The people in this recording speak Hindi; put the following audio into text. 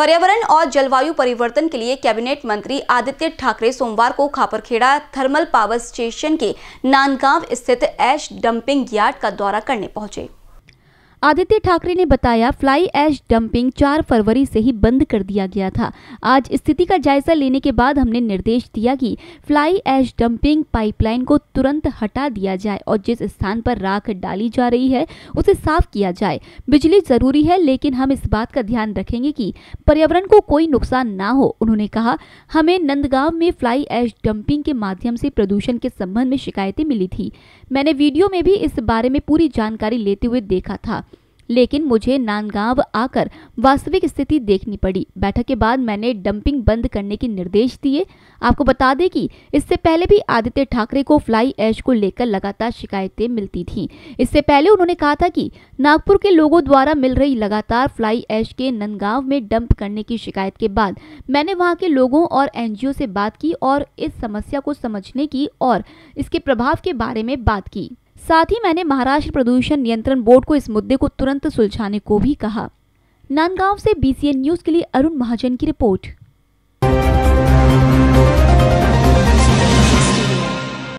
पर्यावरण और जलवायु परिवर्तन के लिए कैबिनेट मंत्री आदित्य ठाकरे सोमवार को खापरखेड़ा थर्मल पावर स्टेशन के नानगांव स्थित एश डंपिंग यार्ड का दौरा करने पहुंचे आदित्य ठाकरे ने बताया फ्लाई एश डंपिंग 4 फरवरी से ही बंद कर दिया गया था आज स्थिति का जायजा लेने के बाद हमने निर्देश दिया कि फ्लाई एश डंपिंग पाइपलाइन को तुरंत हटा दिया जाए और जिस स्थान पर राख डाली जा रही है उसे साफ किया जाए बिजली जरूरी है लेकिन हम इस बात का ध्यान रखेंगे की पर्यावरण को कोई नुकसान न हो उन्होंने कहा हमें नंदगांव में फ्लाई एश डंपिंग के माध्यम से प्रदूषण के संबंध में शिकायतें मिली थी मैंने वीडियो में भी इस बारे में पूरी जानकारी लेते हुए देखा था लेकिन मुझे नानगांव आकर वास्तविक स्थिति देखनी पड़ी बैठक के बाद मैंने डंपिंग बंद करने के निर्देश दिए आपको बता दें कि इससे पहले भी आदित्य ठाकरे को फ्लाई ऐश को लेकर लगातार शिकायतें मिलती थीं इससे पहले उन्होंने कहा था कि नागपुर के लोगों द्वारा मिल रही लगातार फ्लाई ऐश के नंदगांव में डंप करने की शिकायत के बाद मैंने वहां के लोगों और एनजीओ से बात की और इस समस्या को समझने की और इसके प्रभाव के बारे में बात की साथ ही मैंने महाराष्ट्र प्रदूषण नियंत्रण बोर्ड को इस मुद्दे को तुरंत सुलझाने को भी कहा नांदगांव से बीसीएन न्यूज के लिए अरुण महाजन की रिपोर्ट